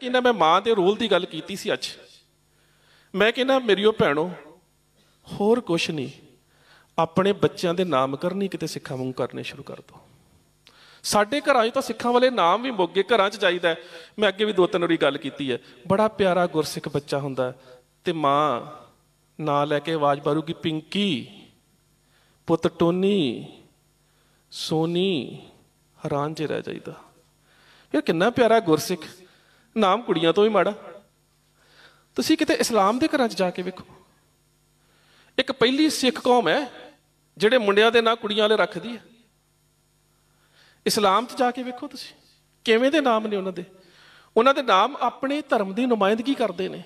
ਕਹਿੰਦਾ ਮੈਂ ਮਾਂ ਦੇ ਰੋਲ ਦੀ ਗੱਲ ਕੀਤੀ ਸੀ ਅੱਜ ਮੈਂ ਕਹਿੰਦਾ ਮੇਰੀਓ ਭੈਣੋ ਹੋਰ ਕੁਛ ਨਹੀਂ ਆਪਣੇ ਬੱਚਿਆਂ ਦੇ ਨਾਮ ਕਰਨੀ ਕਿਤੇ ਸਿੱਖਾਂ ਵਾਂਗ ਕਰਨੇ ਸ਼ੁਰੂ ਕਰ ਦੋ ਸਾਡੇ ਘਰਾਂ 'ਚ ਤਾਂ ਸਿੱਖਾਂ ਵਾਲੇ ਨਾਮ ਵੀ ਮੁੱਕ ਗਏ ਘਰਾਂ 'ਚ ਜਾਈਦਾ ਮੈਂ ਅੱਗੇ ਵੀ ਦੋ ਤਿੰਨ ਵਾਰੀ ਗੱਲ ਕੀਤੀ ਹੈ ਬੜਾ ਪਿਆਰਾ ਗੁਰਸਿੱਖ ਬੱਚਾ ਹੁੰਦਾ ਤੇ ਮਾਂ ਨਾਂ ਲੈ ਕੇ ਆਵਾਜ਼ ਮਾਰੂਗੀ ਪਿੰਕੀ ਪੁੱਤ ਟੋਨੀ ਸੋਨੀ ਹੈਰਾਨ ਜੇ ਰਹਿ ਜਾਈਦਾ ਇਹ ਕਿੰਨਾ ਪਿਆਰਾ ਗੁਰਸਿੱਖ ਨਾਮ ਕੁੜੀਆਂ ਤੋਂ ਵੀ ਮਾੜਾ ਤੁਸੀਂ ਕਿਤੇ ਇਸਲਾਮ ਦੇ ਘਰਾਂ 'ਚ ਜਾ ਕੇ ਵੇਖੋ ਇੱਕ ਪਹਿਲੀ ਸਿੱਖ ਕੌਮ ਹੈ ਜਿਹੜੇ ਮੁੰਡਿਆਂ ਦੇ ਨਾਂ ਕੁੜੀਆਂ ਵਾਲੇ ਰੱਖਦੀ ਹੈ ਇਸਲਾਮ 'ਚ ਜਾ ਕੇ ਵੇਖੋ ਤੁਸੀਂ ਕਿਵੇਂ ਦੇ ਨਾਮ ਨੇ ਉਹਨਾਂ ਦੇ ਉਹਨਾਂ ਦੇ ਨਾਮ ਆਪਣੇ ਧਰਮ ਦੀ ਨੁਮਾਇੰਦਗੀ ਕਰਦੇ ਨੇ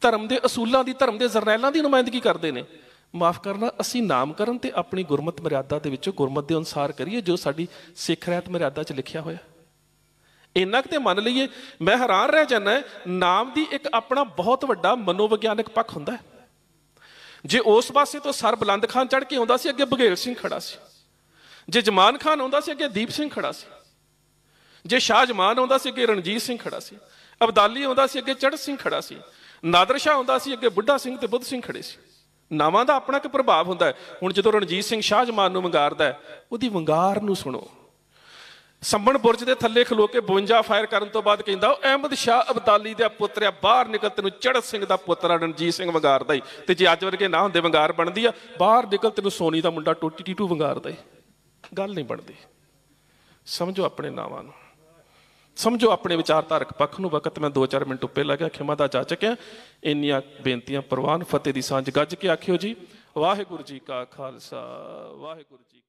ਧਰਮ ਦੇ ਅਸੂਲਾਂ ਦੀ ਧਰਮ ਦੇ ਜ਼ਰਨੈਲਾਂ ਦੀ ਨੁਮਾਇੰਦਗੀ ਕਰਦੇ ਨੇ ਮਾਫ ਕਰਨਾ ਅਸੀਂ ਨਾਮਕਰਨ ਤੇ ਆਪਣੀ ਗੁਰਮਤ ਮਰਿਆਦਾ ਦੇ ਵਿੱਚੋਂ ਗੁਰਮਤ ਦੇ ਅਨੁਸਾਰ ਕਰੀਏ ਜੋ ਸਾਡੀ ਸਿੱਖ ਰਹਿਤ ਮਰਿਆਦਾ 'ਚ ਲਿਖਿਆ ਹੋਇਆ ਇੰਨਾ ਕਿ ਤੇ ਮੰਨ ਲਈਏ ਮੈਂ ਹੈਰਾਨ ਰਹਿ ਜਾਂਦਾ ਨਾਮ ਦੀ ਇੱਕ ਆਪਣਾ ਬਹੁਤ ਵੱਡਾ ਮਨੋਵਿਗਿਆਨਕ ਪੱਖ ਹੁੰਦਾ ਹੈ ਜੇ ਉਸ ਪਾਸੇ ਤੋਂ ਸਰ ਬਲੰਦ ਖਾਨ ਚੜ ਕੇ ਆਉਂਦਾ ਸੀ ਅੱਗੇ ਬਗੇਲ ਸਿੰਘ ਖੜਾ ਸੀ ਜੇ ਜਮਾਨ ਖਾਨ ਆਉਂਦਾ ਸੀ ਅੱਗੇ ਦੀਪ ਸਿੰਘ ਖੜਾ ਸੀ ਜੇ ਸ਼ਾਹ ਜਮਾਨ ਆਉਂਦਾ ਸੀ ਅੱਗੇ ਰਣਜੀਤ ਸਿੰਘ ਖੜਾ ਸੀ ਅਬਦਾਲੀ ਆਉਂਦਾ ਸੀ ਅੱਗੇ ਚੜ੍ਹ ਸਿੰਘ ਖੜਾ ਸੀ ਨਾਦਰ ਸ਼ਾਹ ਆਉਂਦਾ ਸੀ ਅੱਗੇ ਬੁੱਢਾ ਸਿੰਘ ਤੇ ਬੁੱਧ ਸਿੰਘ ਖੜੇ ਸੀ ਨਾਵਾਂ ਦਾ ਆਪਣਾ ਇੱਕ ਪ੍ਰਭਾਵ ਹੁੰਦਾ ਹੈ ਹੁਣ ਜਦੋਂ ਰਣਜੀਤ ਸਿੰਘ ਸ਼ਾਹ ਜਮਾਨ ਨੂੰ ਵੰਗਾਰਦਾ ਉਹਦੀ ਵੰਗਾਰ ਨੂੰ ਸੁਣੋ ਸੰਭਣ ਬੁਰਜ ਦੇ ਥੱਲੇ ਖਲੋ ਕੇ 52 ਫਾਇਰ ਕਰਨ ਤੋਂ ਬਾਅਦ ਕਹਿੰਦਾ ਉਹ ਅਹਿਮਦ ਸ਼ਾਹ ਅਬਦਾਲੀ ਦਾ ਪੁੱਤਰ ਆ ਬਾਹਰ ਨਿਕਲ ਤੈਨੂੰ ਚੜਤ ਸਿੰਘ ਦਾ ਪੁੱਤਰ ਆ ਰਣਜੀਤ ਸਿੰਘ ਵੰਗਾਰ ਦਾ ਹੀ ਤੇ ਜੇ ਅੱਜ ਵਰਗੇ ਨਾ ਹੁੰਦੇ ਵੰਗਾਰ ਬਣਦੀ ਆ ਬਾਹਰ ਨਿਕਲ ਤੈਨੂੰ ਸੋਨੀ ਦਾ ਮੁੰਡਾ ਟੋਟੀ ਟੀਟੂ ਵੰਗਾਰ ਦਾ ਹੀ ਗੱਲ ਨਹੀਂ ਬਣਦੀ ਸਮਝੋ ਆਪਣੇ ਨਾਵਾਂ ਨੂੰ ਸਮਝੋ ਆਪਣੇ ਵਿਚਾਰਧਾਰਕ ਪੱਖ ਨੂੰ ਵਕਤ ਮੈਂ 2-4 ਮਿੰਟ ਉੱਪਰ ਲੱਗਿਆ ਖਿਮਾ ਦਾ ਜਾ ਚੁੱਕਿਆ ਇੰਨੀਆਂ ਬੇਨਤੀਆਂ ਪ੍ਰਵਾਨ ਫਤਿਹ ਦੀ ਸਾਂਝ ਗੱਜ ਕੇ ਆਖਿਓ ਜੀ ਵਾਹਿਗੁਰੂ ਜੀ ਕਾ ਖਾਲਸਾ ਵਾਹਿਗੁਰੂ ਜੀ